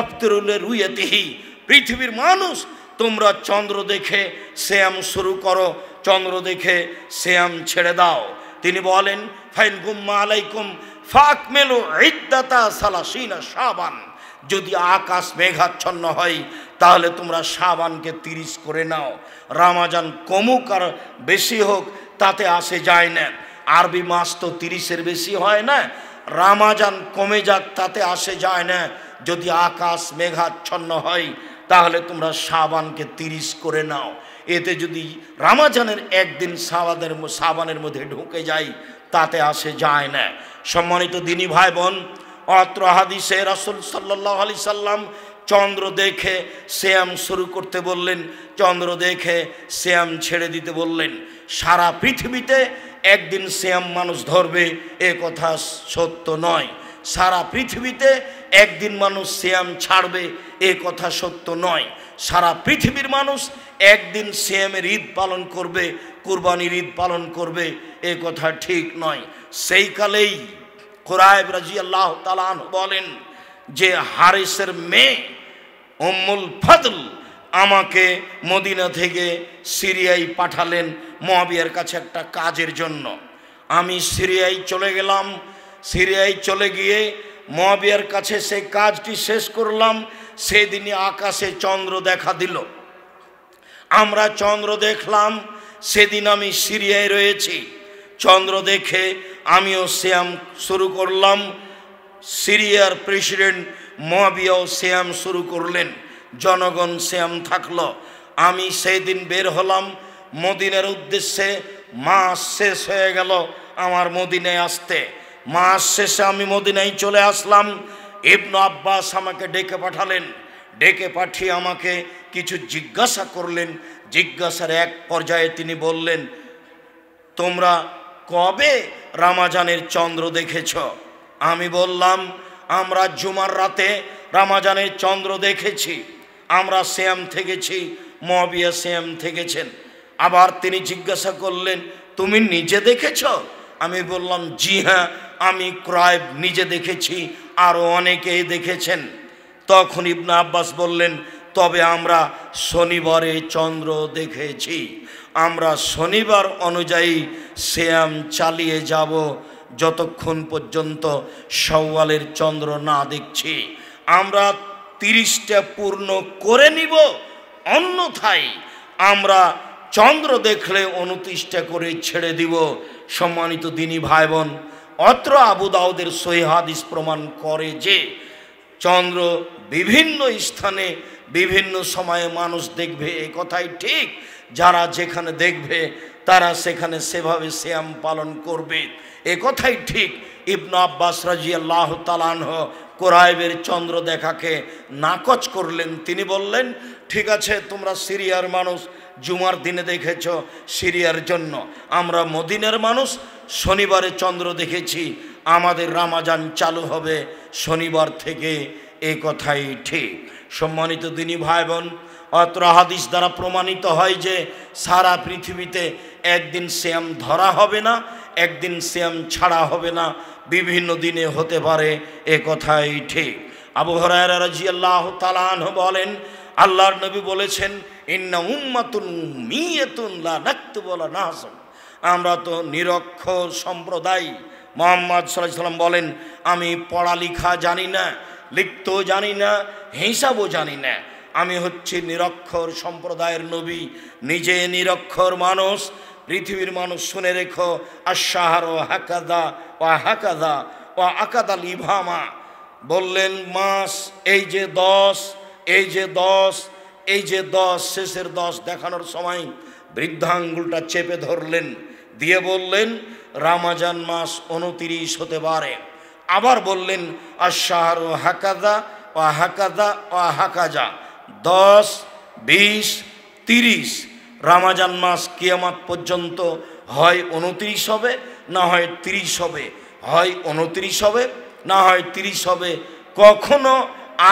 অপ্তরুলের রুয়েতিহি পৃথিবীর মানুষ তোমরা চন্দ্র দেখে শ্যাম শুরু করো চন্দ্র দেখে শ্যাম ছেড়ে দাও তিনি বলেন ফাইন গুম্মা আলাইকুম ফাক মেলো সালাসিনা সাবান যদি আকাশ মেঘাচ্ছন্ন হয় তাহলে তোমরা সাবানকে তিরিশ করে নাও রামাজান কমুক আর বেশি হোক তাতে আসে যায় না আরবি মাস তো তিরিশের বেশি হয় না রামাজান কমে যাক তাতে আসে যায় না যদি আকাশ মেঘাচ্ছন্ন হয় তাহলে তোমরা সাবানকে তিরিশ করে নাও এতে যদি রামাজানের একদিন সাবানের সাবানের মধ্যে ঢুকে যাই তাতে আসে যায় না সম্মানিত দিনী ভাই বোন অত্র হাদিসে রাসুল সাল্লাহ আলি সাল্লাম চন্দ্র দেখে শ্যাম শুরু করতে বললেন চন্দ্র দেখে শ্যাম ছেড়ে দিতে বললেন সারা পৃথিবীতে একদিন শ্যাম মানুষ ধরবে এ কথা সত্য নয় সারা পৃথিবীতে একদিন মানুষ শ্যাম ছাড়বে এ কথা সত্য নয় সারা পৃথিবীর মানুষ একদিন শ্যামের ঈদ পালন করবে কুরবানির ঈদ পালন করবে এ কথা ঠিক নয় সেই কালেই খোরায়েব রাজি আল্লাহ তালান বলেন যে হারিসের মেয়ে অম্মুল ফদল আমাকে মদিনা থেকে সিরিয়ায় পাঠালেন মহাবিয়ার কাছে একটা কাজের জন্য আমি সিরিয়ায় চলে গেলাম সিরিয়ায় চলে গিয়ে মহাবিয়ার কাছে সেই কাজটি শেষ করলাম সেদিনই আকাশে চন্দ্র দেখা দিল আমরা চন্দ্র দেখলাম সেদিন আমি সিরিয়ায় রয়েছি চন্দ্র দেখে আমিও শ্যাম শুরু করলাম সিরিয়ার প্রেসিডেন্ট মহাবিয়াও শ্যাম শুরু করলেন জনগণ শ্যাম থাকল আমি সেই দিন বের হলাম মদিনের উদ্দেশ্যে মাস শেষ হয়ে গেল আমার মদিনে আসতে মাস শেষে আমি মদিনায় চলে আসলাম ইবনু আব্বাস আমাকে ডেকে পাঠালেন ডেকে পাঠিয়ে আমাকে কিছু জিজ্ঞাসা করলেন জিজ্ঞাসার এক পর্যায়ে তিনি বললেন তোমরা কবে রামাজানের চন্দ্র দেখেছ আমি বললাম আমরা জুমার রাতে রামাজানের চন্দ্র দেখেছি আমরা শ্যাম থেকেছি মবিয়া শ্যাম থেকেছেন আবার তিনি জিজ্ঞাসা করলেন তুমি নিজে দেখেছ আমি বললাম জি হ্যাঁ আমি ক্রয় নিজে দেখেছি আরও অনেকেই দেখেছেন তখন ইবনা আব্বাস বললেন তবে আমরা শনিবারে চন্দ্র দেখেছি আমরা শনিবার অনুযায়ী শ্যাম চালিয়ে যাব যতক্ষণ পর্যন্ত সওয়ালের চন্দ্র না দেখছি আমরা তিরিশটা পূর্ণ করে নিব অন্যথায় আমরা চন্দ্র দেখলে উনত্রিশটা করে ছেড়ে দিব সম্মানিত দিনী ভাই বোন অত্র আবু দাউদের সহিহাদিস প্রমাণ করে যে চন্দ্র বিভিন্ন স্থানে বিভিন্ন সময়ে মানুষ দেখবে এ কথাই ঠিক যারা যেখানে দেখবে তারা সেখানে সেভাবে শ্যাম পালন করবে এ কথাই ঠিক ইবনু আব্বাস রাজিয়াল্লাহ তালানহ কোরআবের চন্দ্র দেখাকে নাকচ করলেন তিনি বললেন ঠিক আছে তোমরা সিরিয়ার মানুষ জুমার দিনে দেখেছ সিরিয়ার জন্য আমরা মদিনের মানুষ শনিবারে চন্দ্র দেখেছি আমাদের রামাজান চালু হবে শনিবার থেকে এ কথাই ঠিক সম্মানিত দিনী ভাই বোন অত্র হাদিস দ্বারা প্রমাণিত হয় যে সারা পৃথিবীতে একদিন শ্যাম ধরা হবে না একদিন শ্যাম ছাড়া হবে না বিভিন্ন দিনে হতে পারে এ কথাই ঠিক আবু হরায়রা রাজি আল্লাহ তালাহ বলেন আল্লাহর নবী বলেছেন ইন্না উম্মাতুন মিয়াতুন লা নাকতুবলা নাহসুন আমরা তো নিরক্ষর সম্প্রদায় মোহাম্মদ সাল্লাহ সাল্লাম বলেন আমি পড়ালেখা জানি না লিখতেও জানি না হিসাবও জানি না আমি হচ্ছি নিরক্ষর সম্প্রদায়ের নবী নিজে নিরক্ষর মানুষ পৃথিবীর মানুষ শুনে রেখো আশাহার ও হাকাদা ও হাকাদা ও আকাদা লিভামা বললেন মাস এই যে দশ এই যে দশ এই যে দশ শেষের দশ দেখানোর সময় বৃদ্ধাঙ্গুলটা চেপে ধরলেন দিয়ে বললেন রামাজান মাস উনতিরিশ হতে পারে আবার বললেন ও হাকাদা ও হাকাদা ও হাকাজা দশ বিশ তিরিশ রামাজান মাস কিয়ামাত পর্যন্ত হয় উনত্রিশ হবে না হয় তিরিশ হবে হয় উনত্রিশ হবে না হয় তিরিশ হবে কখনো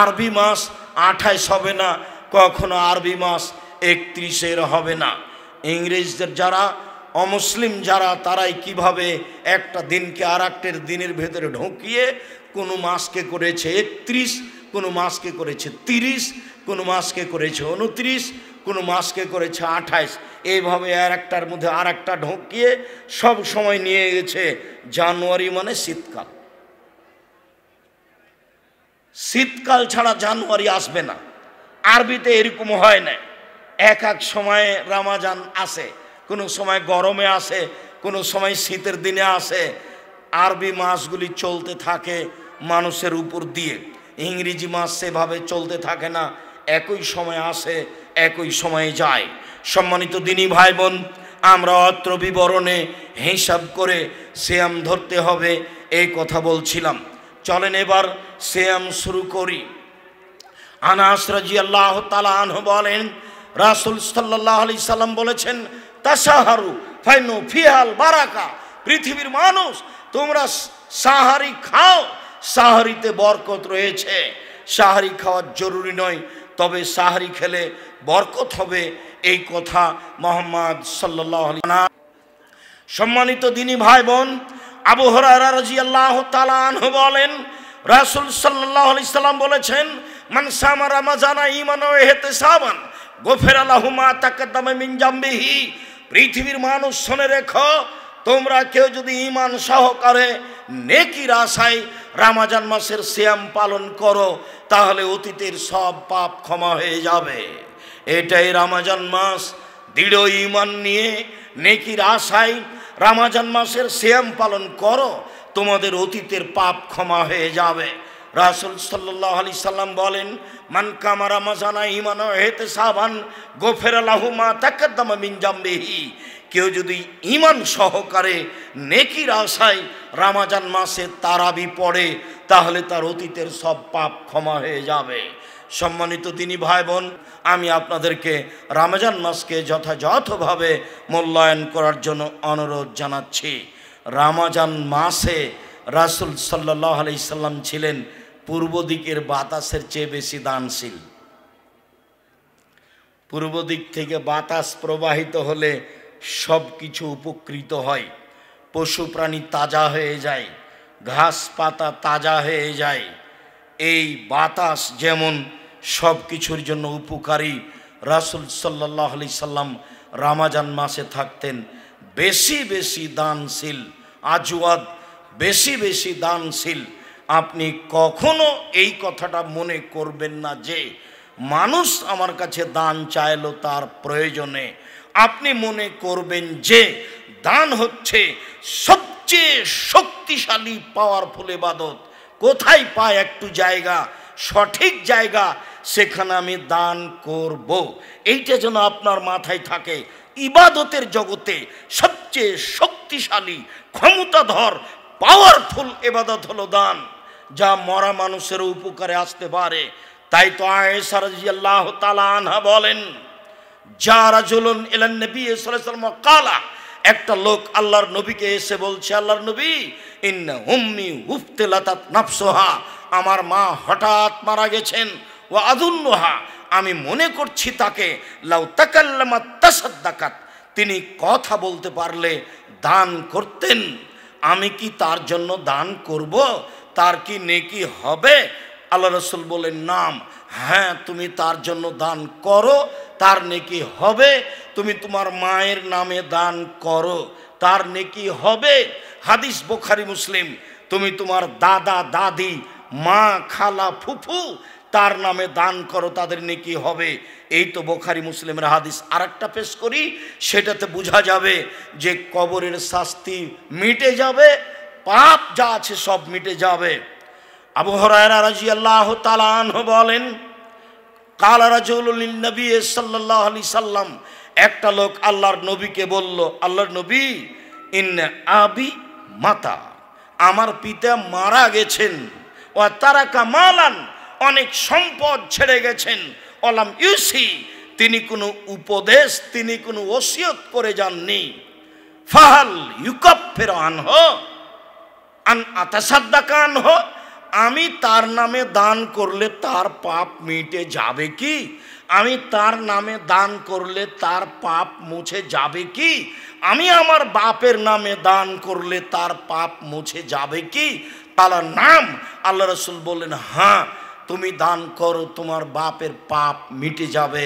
আরবি মাস আঠাইশ হবে না কখনো আরবি মাস একত্রিশের হবে না ইংরেজদের যারা অমুসলিম যারা তারাই কিভাবে একটা দিনকে আর একটের দিনের ভেতরে ঢুকিয়ে কোনো মাসকে করেছে একত্রিশ কোনো মাসকে করেছে তিরিশ কোনো মাসকে করেছে উনত্রিশ কোনো মাসকে করেছে আঠাইশ এইভাবে আর একটার মধ্যে আর একটা ঢুকিয়ে সব সময় নিয়ে গেছে জানুয়ারি মানে শীতকাল শীতকাল ছাড়া জানুয়ারি আসবে না আরবিতে এরকম হয় না এক এক সময়ে রামাজান আসে কোনো সময় গরমে আসে কোনো সময় শীতের দিনে আসে আরবি মাসগুলি চলতে থাকে মানুষের উপর দিয়ে ইংরেজি মাস সেভাবে চলতে থাকে না একই সময় আসে একই সময়ে যায় সম্মানিত দিনই ভাই বোন আমরা অত্র বিবরণে হিসাব করে শ্যাম ধরতে হবে এই কথা বলছিলাম চলেন এবার শ্যাম শুরু করি আনাস রাজি আল্লাহ তালাহ বলেন রাসুল সাল্লাহ আলি সাল্লাম বলেছেন তাসাহারু ফাইনু ফিহাল বারাকা পৃথিবীর মানুষ তোমরা সাহারি খাও সাহারিতে বরকত রয়েছে সাহারি খাওয়া জরুরি নয় তবে সাহারি খেলে বরকত হবে এই কথা মোহাম্মদ সাল্লি সম্মানিত দিনী ভাই বোন আবু বলেন রাসুল সাল্লাম বলেছেন মানসামা রামাজানা ইমান হেতে সাবান গোফের আলাহুমা তাকে দামে মিনজাম্বিহী পৃথিবীর মানুষ শুনে রেখো তোমরা কেউ যদি ইমান সহকারে নেকির আশায় রামাজান মাসের শ্যাম পালন করো তাহলে অতীতের সব পাপ ক্ষমা হয়ে যাবে এটাই রামাজান মাস দৃঢ় ইমান নিয়ে নেকির আশায় রামাজান মাসের শ্যাম পালন করো তোমাদের অতীতের পাপ ক্ষমা হয়ে যাবে রাসুল সাল্লাহ আলি সাল্লাম বলেন মানকামারা মাসানা ইমান হেতে সাবান গোফের আলাহুমা মিনজাম বেহি কেউ যদি ইমান সহকারে নেকির আশায় রামাজান মাসে তারাবি পড়ে তাহলে তার অতীতের সব পাপ ক্ষমা হয়ে যাবে সম্মানিত তিনি ভাই বোন আমি আপনাদেরকে রামাজান মাসকে যথাযথভাবে মূল্যায়ন করার জন্য অনুরোধ জানাচ্ছি রামাজান মাসে রাসুল সাল্লাহ আলাইসাল্লাম ছিলেন পূর্ব দিকের বাতাসের চেয়ে বেশি দানশীল পূর্ব দিক থেকে বাতাস প্রবাহিত হলে সব কিছু উপকৃত হয় পশু প্রাণী তাজা হয়ে যায় ঘাস পাতা তাজা হয়ে যায় এই বাতাস যেমন সব কিছুর জন্য উপকারী রাসুল সাল্লাহ আলি সাল্লাম রামাজান মাসে থাকতেন বেশি বেশি দানশীল আজওয়াদ বেশি বেশি দানশীল আপনি কখনো এই কথাটা মনে করবেন না যে মানুষ আমার কাছে দান চাইলো তার প্রয়োজনে আপনি মনে করবেন যে দান হচ্ছে সবচেয়ে শক্তিশালী পাওয়ারফুল এবাদত কোথায় পায় একটু জায়গা সঠিক জায়গা সেখানে আমি দান করব এইটা যেন আপনার মাথায় থাকে ইবাদতের জগতে সবচেয়ে শক্তিশালী ক্ষমতাধর পাওয়ারফুল এবাদত হলো দান যা মরা মানুষের উপকারে আসতে পারে তাই তো আয়েশা আল্লাহ তাআলা আনহা বলেন যারা জুলুন ইলান নবী সাল্লাল্লাহু কালা একটা লোক আল্লাহর নবীকে এসে বলছে আল্লাহর নবী ইন্না হুম্মি হুফতিলাতাত নাফসোহা আমার মা হঠাৎ মারা গেছেন ও আদুল্লোহা আমি মনে করছি তাকে লাউ তাকাল্লামা তাসাদ্দাকাত তিনি কথা বলতে পারলে দান করতেন আমি কি তার জন্য দান করব তার কি নেকি হবে আল্লাহ রসুল বলেন নাম হ্যাঁ তুমি তার জন্য দান করো তার নেকি হবে তুমি তোমার মায়ের নামে দান করো তার নেকি হবে হাদিস বোখারি মুসলিম তুমি তোমার দাদা দাদি মা খালা ফুফু তার নামে দান করো তাদের নেকি হবে এই তো বোখারি মুসলিমের হাদিস আর একটা পেশ করি সেটাতে বোঝা যাবে যে কবরের শাস্তি মিটে যাবে পাপ যা আছে সব মিটে যাবে আবু হরায়রা রাজি আল্লাহ তালান বলেন কাল রাজউলিন নবী সাল্লাহ আলি সাল্লাম একটা লোক আল্লাহর নবীকে বলল আল্লাহর নবী ইন আবি মাতা আমার পিতা মারা গেছেন ও তারা কামালান অনেক সম্পদ ছেড়ে গেছেন অলাম ইউসি তিনি কোনো উপদেশ তিনি কোনো ওসিয়ত করে যাননি ফাহাল ইউকপ ফের আনহ আন আতাসাদ্দাকা আনহ আমি তার নামে দান করলে তার পাপ মিটে যাবে কি আমি তার নামে দান করলে তার পাপ মুছে যাবে কি আমি আমার বাপের নামে দান করলে তার পাপ মুছে যাবে কি পালা নাম আল্লাহ রসুল বললেন হ্যাঁ তুমি দান করো তোমার বাপের পাপ মিটে যাবে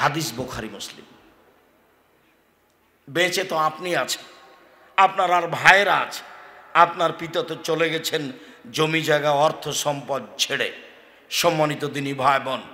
হাদিস বোখারি মুসলিম বেঁচে তো আপনি আছেন আপনার আর ভাইয়েরা আছে আপনার পিতা তো চলে গেছেন জমি জায়গা অর্থ সম্পদ ছেড়ে সম্মানিত দিনী ভাই বোন